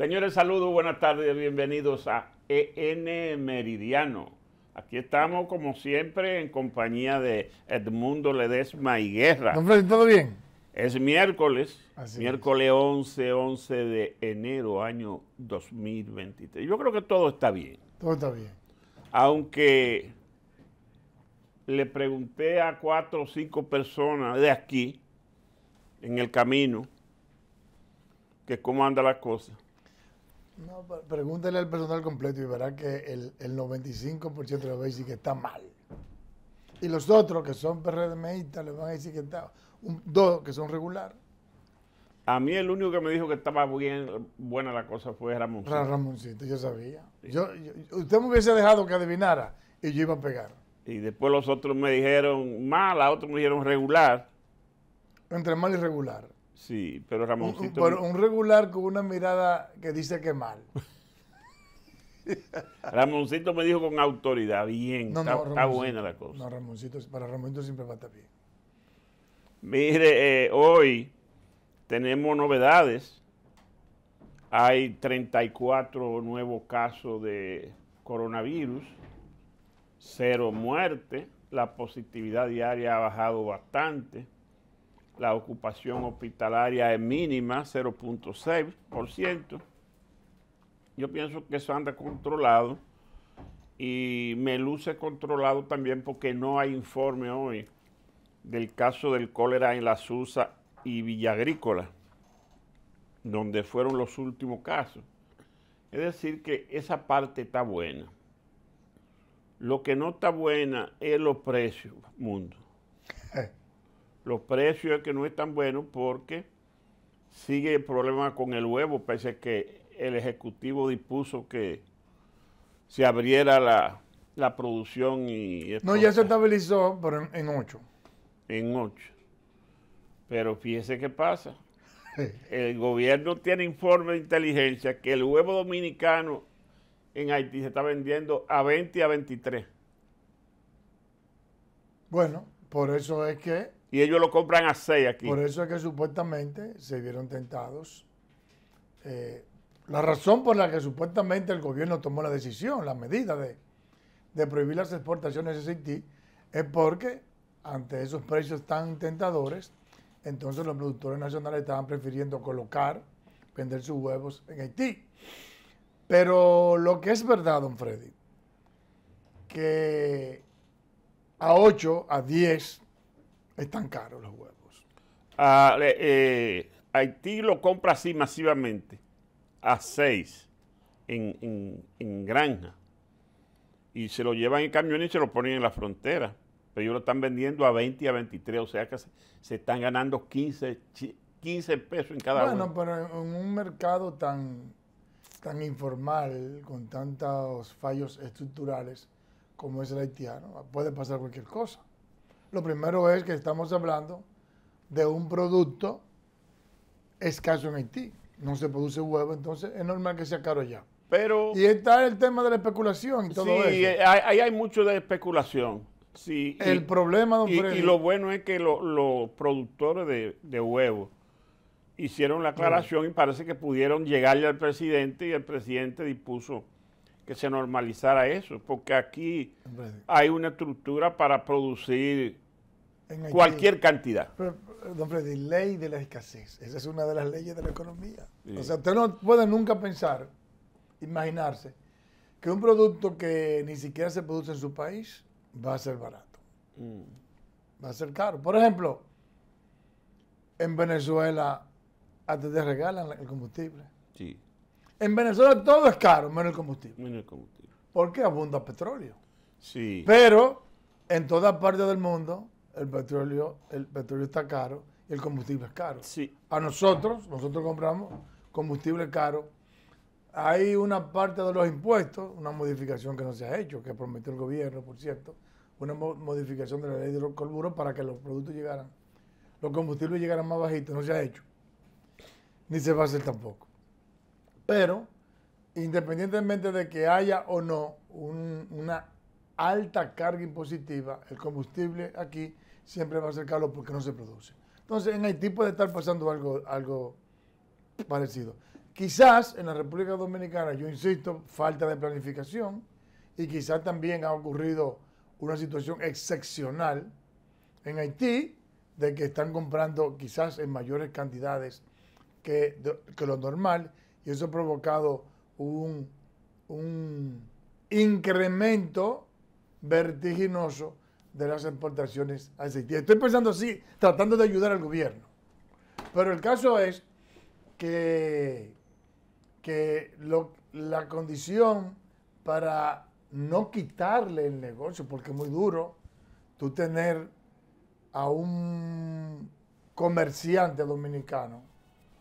Señores, saludos, buenas tardes, bienvenidos a EN Meridiano. Aquí estamos, como siempre, en compañía de Edmundo Ledesma y Guerra. ¿todo bien? Es miércoles, miércoles 11, 11 de enero, año 2023. Yo creo que todo está bien. Todo está bien. Aunque le pregunté a cuatro o cinco personas de aquí, en el camino, que cómo andan las cosas. No, pregúntale al personal completo y verá que el, el 95% de los va a que está mal. Y los otros que son PRDMistas le van a decir que está, dos que son regular. A mí el único que me dijo que estaba bien, buena la cosa fue Ramoncito. Ramoncito, yo sabía. Yo, usted me hubiese dejado que adivinara y yo iba a pegar. Y después los otros me dijeron a otros me dijeron regular. Entre mal y regular. Sí, pero Ramoncito. Un, regular con una mirada que dice que mal. Ramoncito me dijo con autoridad, bien, está, buena la cosa. No, Ramoncito, para Ramoncito siempre va a bien. Mire, eh, hoy tenemos novedades. Hay 34 nuevos casos de coronavirus, cero muerte, la positividad diaria ha bajado bastante la ocupación hospitalaria es mínima, 0.6%. Yo pienso que eso anda controlado y me luce controlado también porque no hay informe hoy del caso del cólera en La Susa y Villa Agrícola, donde fueron los últimos casos. Es decir, que esa parte está buena. Lo que no está buena es los precios, mundo. Los precios es que no están buenos porque sigue el problema con el huevo, pese a que el Ejecutivo dispuso que se abriera la, producción y... No, ya se estabilizó, pero en, en 8. En 8. Pero fíjese qué pasa. el gobierno tiene informe de inteligencia que el huevo dominicano en Haití se está vendiendo a 20 y a 23. Bueno, por eso es que y ellos lo compran a 6 aquí. Por eso es que supuestamente se vieron tentados. Eh, la razón por la que supuestamente el gobierno tomó la decisión, la medida de, de prohibir las exportaciones de Haití, es porque ante esos precios tan tentadores, entonces los productores nacionales estaban prefiriendo colocar, vender sus huevos en Haití. Pero lo que es verdad, don Freddy, que a 8, a 10, tan caros los huevos. Ah, eh, Haití lo compra así masivamente, a seis, en, granja. Y se lo llevan en camiones y se lo ponen en la frontera. Pero ellos lo están vendiendo a 20 a 23, o sea que se, están ganando 15, 15 pesos en cada uno. Bueno, pero en un mercado tan, tan informal, con tantos fallos estructurales como es el haitiano, puede pasar cualquier cosa. Lo primero es que estamos hablando de un producto escaso en Haití. No se produce huevo, entonces es normal que sea caro ya. Pero, y está el tema de la especulación todo eso. Sí, eh, ahí hay mucho de especulación. el problema, don y, y, lo bueno es que los productores de, de huevos hicieron la aclaración y parece que pudieron llegarle al presidente y el presidente dispuso que se normalizara eso, porque aquí hay una estructura para producir cualquier cantidad. don ley de la escasez. Esa es una de las leyes de la economía. O sea, usted no puede nunca pensar, imaginarse, que un producto que ni siquiera se produce en su país va a ser barato. Mm. Va a ser caro. Por ejemplo, en Venezuela antes te regalan el combustible. Sí. En Venezuela todo es caro, menos el combustible. Menos el combustible. Porque abunda petróleo. Sí. Pero en toda parte del mundo el petróleo, el petróleo está caro y el combustible es caro. Sí. A nosotros, nosotros compramos combustible caro. Hay una parte de los impuestos, una modificación que no se ha hecho, que prometió el gobierno, por cierto, una modificación de la ley de los colburos para que los productos llegaran, los combustibles llegaran más bajitos, no se ha hecho. Ni se va a hacer tampoco. Pero independientemente de que haya o no una alta carga impositiva, el combustible aquí siempre va a ser caro porque no se produce. Entonces, en Haití puede estar pasando algo, algo parecido. Quizás en la República Dominicana, yo insisto, falta de planificación y quizás también ha ocurrido una situación excepcional en Haití de que están comprando quizás en mayores cantidades que, que lo normal y eso ha provocado un, incremento vertiginoso de las exportaciones Haití. Estoy pensando así, tratando de ayudar al gobierno. Pero el caso es que, que la condición para no quitarle el negocio, porque es muy duro tú tener a un comerciante dominicano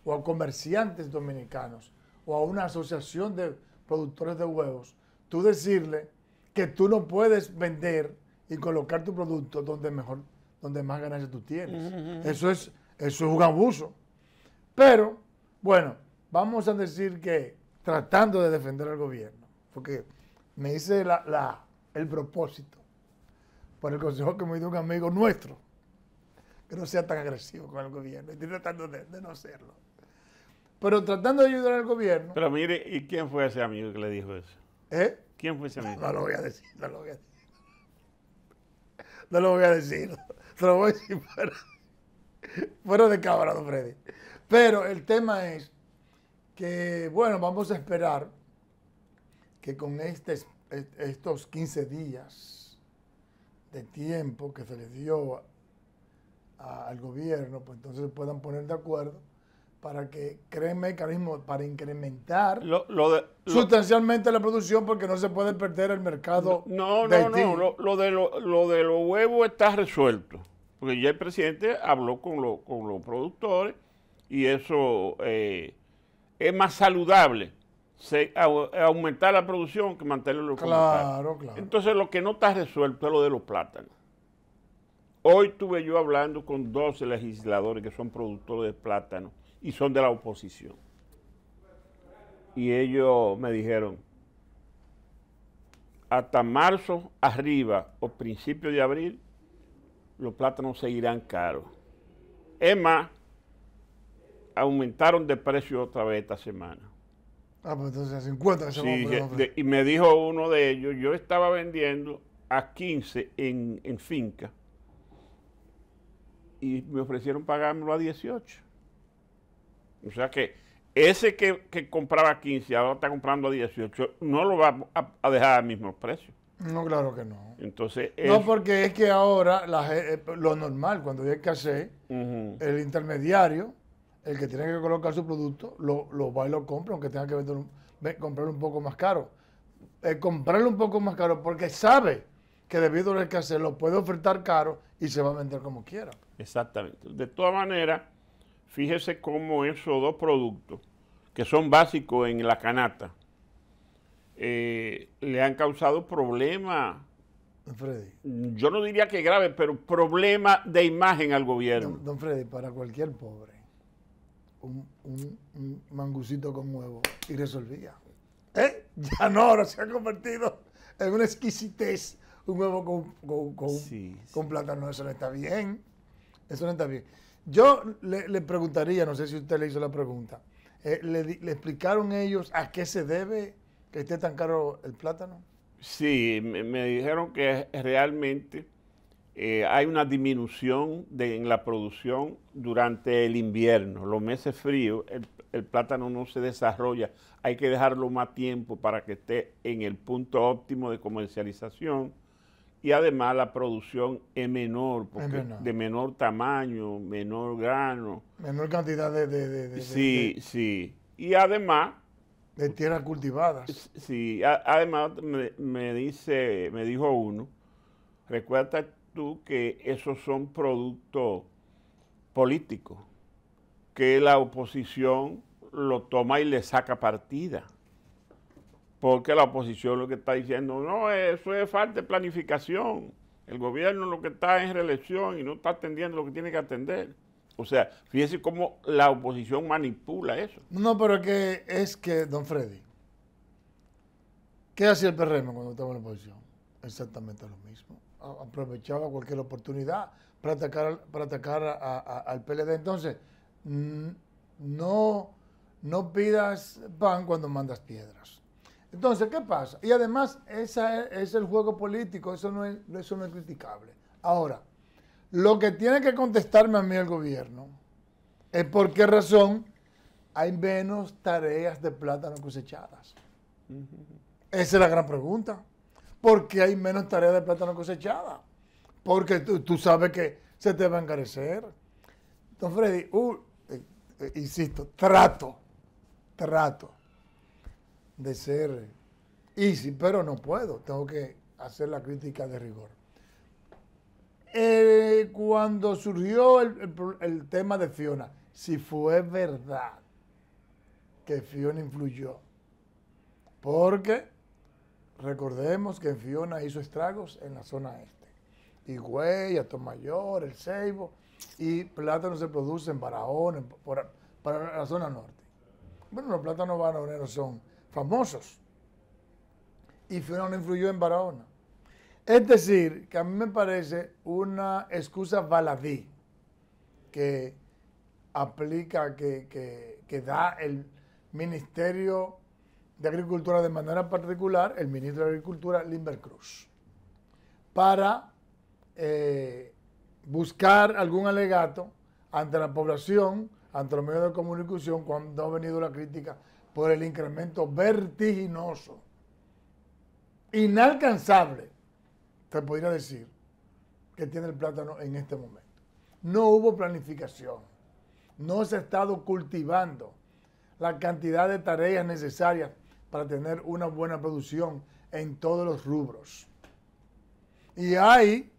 o a comerciantes dominicanos o a una asociación de productores de huevos, tú decirle que tú no puedes vender y colocar tu producto donde mejor, donde más ganancias tú tienes. Eso es, eso es un abuso. Pero, bueno, vamos a decir que tratando de defender al gobierno, porque me hice la, el propósito por el consejo que me dio un amigo nuestro, que no sea tan agresivo con el gobierno, y estoy tratando de, de no serlo pero tratando de ayudar al gobierno. Pero mire, ¿y quién fue ese amigo que le dijo eso? ¿Eh? ¿Quién fue ese amigo? No, lo voy a decir, no lo voy a decir. No lo voy a decir, no lo voy a decir fuera, de cámara, don Freddy. Pero el tema es que, bueno, vamos a esperar que con este estos 15 días de tiempo que se le dio al gobierno, pues entonces puedan poner de acuerdo para que creen mecanismos para incrementar sustancialmente la producción porque no se puede perder el mercado. No, no, no, lo, de lo, de los huevos está resuelto, porque ya el presidente habló con, con los productores y eso eh, es más saludable. aumentar la producción que mantenerlo claro, claro. Entonces lo que no está resuelto es lo de los plátanos. Hoy estuve yo hablando con 12 legisladores que son productores de plátanos y son de la oposición. Y ellos me dijeron, hasta marzo arriba o principio de abril, los plátanos seguirán caros. Es más, aumentaron de precio otra vez esta semana. Ah, pues entonces 50 sí, Y me dijo uno de ellos, yo estaba vendiendo a 15 en, en finca y me ofrecieron pagármelo a 18. O sea que ese que, que compraba 15 ahora está comprando a 18, no lo va a, dejar al mismo precio. No, claro que no. Entonces, No, porque es que ahora eh, lo normal, cuando hay escasez, el intermediario, el que tiene que colocar su producto, lo, va y lo compra, aunque tenga que vender comprarlo un poco más caro. Eh, comprarlo un poco más caro porque sabe que debido a la escasez lo puede ofertar caro y se va a vender como quiera. Exactamente. De todas maneras fíjese cómo esos dos productos, que son básicos en la canata, eh, le han causado problemas, Freddy. yo no diría que grave, pero problema de imagen al gobierno. Don, Freddy, para cualquier pobre, un, mangucito con huevo y resolvía. ¿Eh? Ya no, ahora se ha convertido en una exquisitez un huevo con, con, plátano. Eso no está bien. Eso no está bien. Yo le, preguntaría, no sé si usted le hizo la pregunta, eh, ¿le, explicaron ellos a qué se debe que esté tan caro el plátano? Sí, me, dijeron que realmente eh, hay una disminución en la producción durante el invierno, los meses fríos, el plátano no se desarrolla, hay que dejarlo más tiempo para que esté en el punto óptimo de comercialización y además la producción es menor, porque de menor tamaño, menor grano. Menor cantidad de... de, sí, sí. Y además... De tierras cultivadas. Sí, además me, dice, me dijo uno, recuerda tú que esos son productos políticos, que la oposición lo toma y le saca partida porque la oposición lo que está diciendo, no, eso es falta de planificación. El gobierno lo que está en reelección y no está atendiendo lo que tiene que atender. O sea, fíjese cómo la oposición manipula eso. No, pero que es que, don Freddy, ¿qué hacía el PRM cuando estaba en la oposición? Exactamente lo mismo. Aprovechaba cualquier oportunidad para atacar, para atacar al PLD. Entonces, no, no pidas pan cuando mandas piedras. Entonces, ¿qué pasa? Y además, ese es, el juego político, eso no, es, criticable. Ahora, lo que tiene que contestarme a mí el gobierno es por qué razón hay menos tareas de plátano cosechadas. Esa es la gran pregunta. ¿Por qué hay menos tareas de plátano cosechadas? Porque tú, sabes que se te va a encarecer. Entonces, Freddy, uh, eh, eh, insisto, trato, trato de ser easy, pero no puedo, tengo que hacer la crítica de rigor. Eh, cuando surgió el, tema de Fiona, si fue verdad que Fiona influyó, porque recordemos que Fiona hizo estragos en la zona este. Higüey, Mayor, El Ceibo, y plátano se produce en Barahona, para, la zona norte. Bueno, los plátanos barahoneros son famosos. Y Fiona no influyó en Barahona. Es decir, que a mí me parece una excusa baladí que aplica, que, da el Ministerio de Agricultura de manera particular, el ministro de Agricultura, Limber Cruz, para eh, buscar algún alegato ante la población, ante los medios de comunicación, cuando ha venido la crítica por el incremento vertiginoso, inalcanzable, se podría decir, que tiene el plátano en este momento. No hubo planificación, no se ha estado cultivando la cantidad de tareas necesarias para tener una buena producción en todos los rubros. Y hay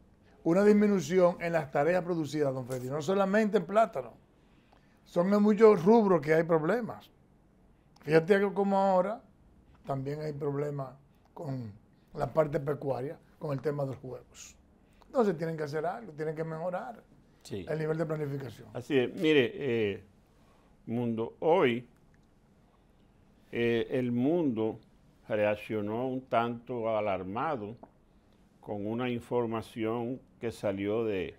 una disminución en las tareas producidas, don Freddy, no solamente en plátano, son en muchos rubros que hay problemas. Fíjate que como ahora también hay problemas con la parte pecuaria, con el tema de los juegos. Entonces tienen que hacer algo, tienen que mejorar el nivel de planificación. Así es, mire, eh, mundo, hoy eh, el mundo reaccionó un tanto alarmado con una información que salió de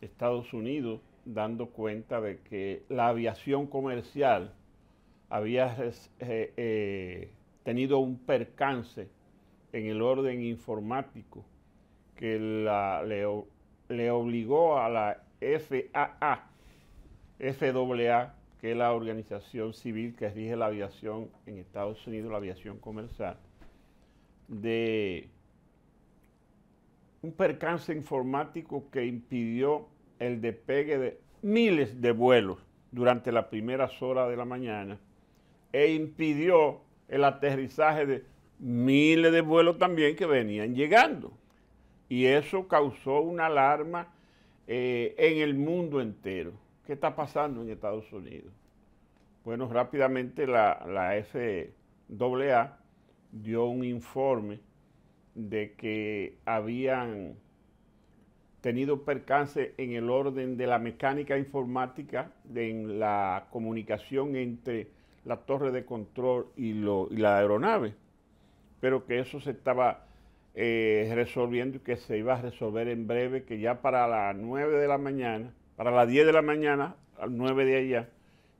Estados Unidos dando cuenta de que la aviación comercial había eh, eh, tenido un percance en el orden informático que le, le, obligó a la FAA, FAA, que es la organización civil que rige la aviación en Estados Unidos, la aviación comercial, de un percance informático que impidió el despegue de miles de vuelos durante las primeras horas de la mañana e impidió el aterrizaje de miles de vuelos también que venían llegando. Y eso causó una alarma eh, en el mundo entero. ¿Qué está pasando en Estados Unidos? Bueno, rápidamente la, FAA dio un informe de que habían tenido percance en el orden de la mecánica informática, en la comunicación entre la torre de control y, la aeronave, pero que eso se estaba eh, resolviendo y que se iba a resolver en breve, que ya para las 9 de la mañana, para las 10 de la mañana, las 9 de allá,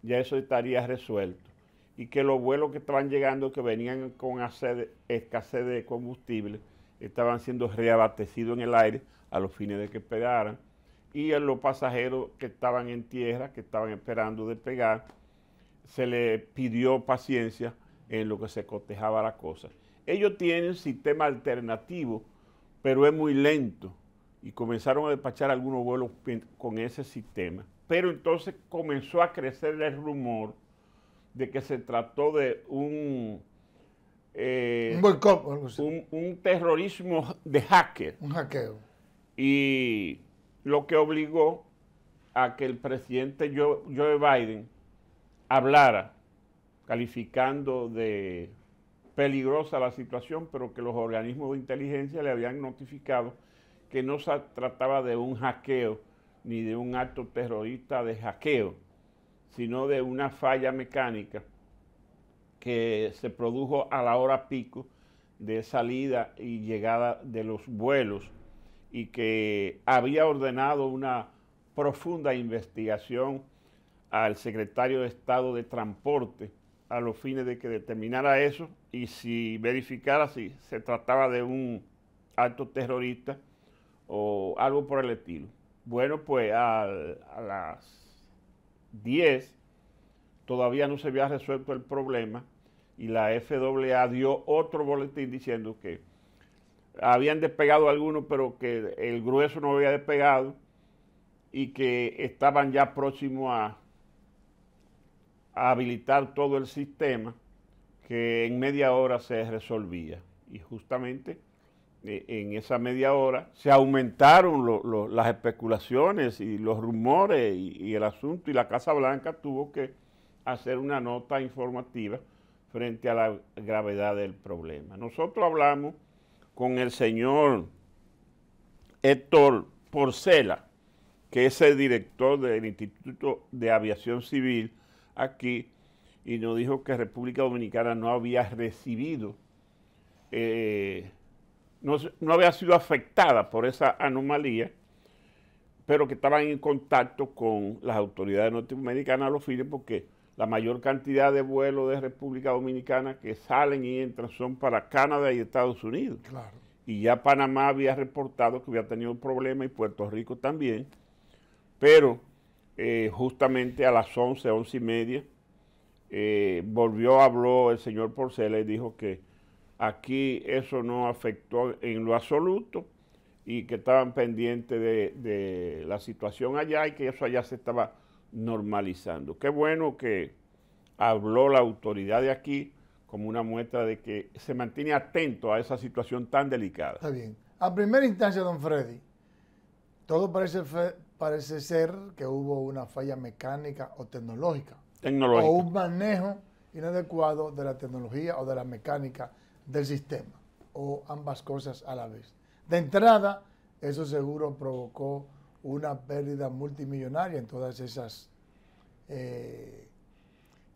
ya eso estaría resuelto. Y que los vuelos que estaban llegando, que venían con escasez de combustible, estaban siendo reabastecidos en el aire a los fines de que pegaran, Y los pasajeros que estaban en tierra, que estaban esperando despegar, se le pidió paciencia en lo que se cotejaba la cosa. Ellos tienen un sistema alternativo, pero es muy lento y comenzaron a despachar algunos vuelos con ese sistema. Pero entonces comenzó a crecer el rumor de que se trató de un, eh, un, un, terrorismo de hacker. Un hackeo. Y lo que obligó a que el presidente Joe Biden hablara calificando de peligrosa la situación, pero que los organismos de inteligencia le habían notificado que no se trataba de un hackeo ni de un acto terrorista de hackeo, sino de una falla mecánica que se produjo a la hora pico de salida y llegada de los vuelos y que había ordenado una profunda investigación al secretario de Estado de Transporte a los fines de que determinara eso y si verificara si se trataba de un acto terrorista o algo por el estilo. Bueno, pues a las 10 todavía no se había resuelto el problema y la FAA dio otro boletín diciendo que habían despegado algunos, pero que el grueso no había despegado y que estaban ya próximos a habilitar todo el sistema que en media hora se resolvía. Y justamente eh, en esa media hora se aumentaron las especulaciones y los rumores y el asunto y la Casa Blanca tuvo que hacer una nota informativa frente a la gravedad del problema. Nosotros hablamos con el señor Héctor Porcela, que es el director del Instituto de Aviación Civil, aquí y nos dijo que República Dominicana no había recibido, eh, no, había sido afectada por esa anomalía, pero que estaban en contacto con las autoridades norteamericanas a los fines porque la mayor cantidad de vuelos de República Dominicana que salen y entran son para Canadá y Estados Unidos. Y ya Panamá había reportado que había tenido problemas y Puerto Rico también. Pero eh, justamente a las 11, 11 y media, eh, volvió, habló el señor Porcela y dijo que aquí eso no afectó en lo absoluto y que estaban pendientes de, de la situación allá y que eso allá se estaba normalizando. Qué bueno que habló la autoridad de aquí como una muestra de que se mantiene atento a esa situación tan delicada. Está bien. A primera instancia, don Freddy, todo parece, ser que hubo una falla mecánica o tecnológica. O un manejo inadecuado de la tecnología o de la mecánica del sistema. O ambas cosas a la vez. De entrada, eso seguro provocó una pérdida multimillonaria en todas esas eh,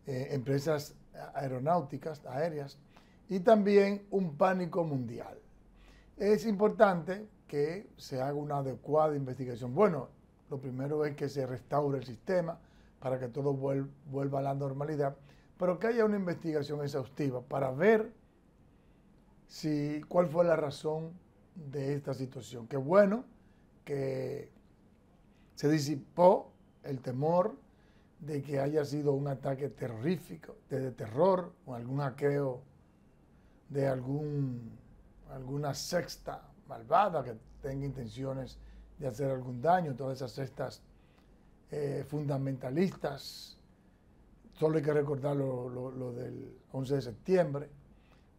eh, empresas aeronáuticas, aéreas, y también un pánico mundial. Es importante que se haga una adecuada investigación. Bueno, lo primero es que se restaure el sistema para que todo vuelva a la normalidad, pero que haya una investigación exhaustiva para ver si, cuál fue la razón de esta situación. Qué bueno que se disipó el temor de que haya sido un ataque terrorífico, de terror, o algún hackeo de algún, alguna sexta malvada, que tenga intenciones de hacer algún daño, todas esas cestas eh, fundamentalistas. Solo hay que recordar lo, del 11 de septiembre.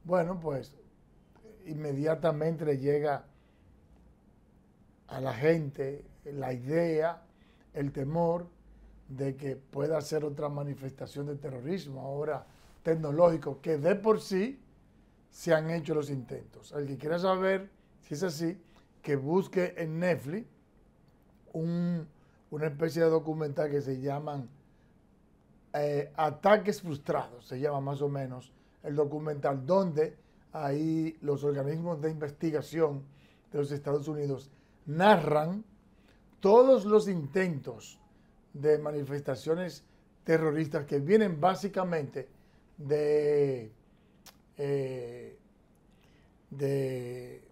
Bueno, pues inmediatamente le llega a la gente la idea, el temor de que pueda ser otra manifestación de terrorismo ahora tecnológico, que de por sí se han hecho los intentos. El que quiera saber si es así, que busque en Netflix una especie de documental que se llaman eh, Ataques Frustrados, se llama más o menos el documental, donde ahí los organismos de investigación de los Estados Unidos narran todos los intentos de manifestaciones terroristas que vienen básicamente de, eh, de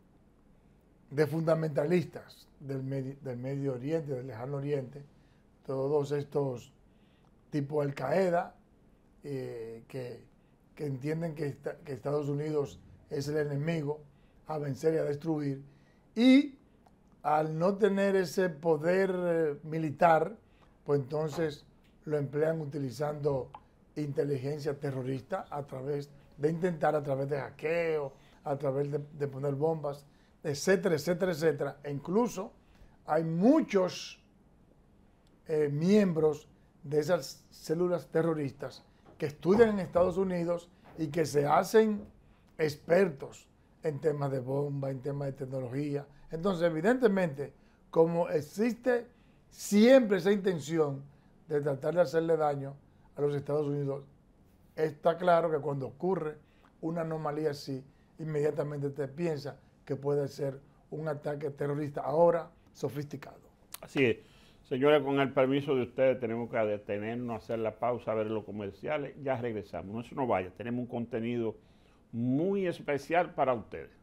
de fundamentalistas del, del Medio Oriente, del Lejano Oriente, todos estos tipo Al Qaeda, eh, que, entienden que, Estados Unidos es el enemigo a vencer y a destruir, y al no tener ese poder eh, militar, pues entonces lo emplean utilizando inteligencia terrorista a través de intentar a través de hackeo, a través de poner bombas etcétera, etcétera, etcétera. E incluso hay muchos eh, miembros de esas células terroristas que estudian en Estados Unidos y que se hacen expertos en temas de bomba, en temas de tecnología. Entonces, evidentemente, como existe siempre esa intención de tratar de hacerle daño a los Estados Unidos, está claro que cuando ocurre una anomalía así, inmediatamente te piensa puede ser un ataque terrorista ahora sofisticado. Así es. Señora, con el permiso de ustedes tenemos que detenernos, hacer la pausa, ver los comerciales. Ya regresamos. No se nos vaya. Tenemos un contenido muy especial para ustedes.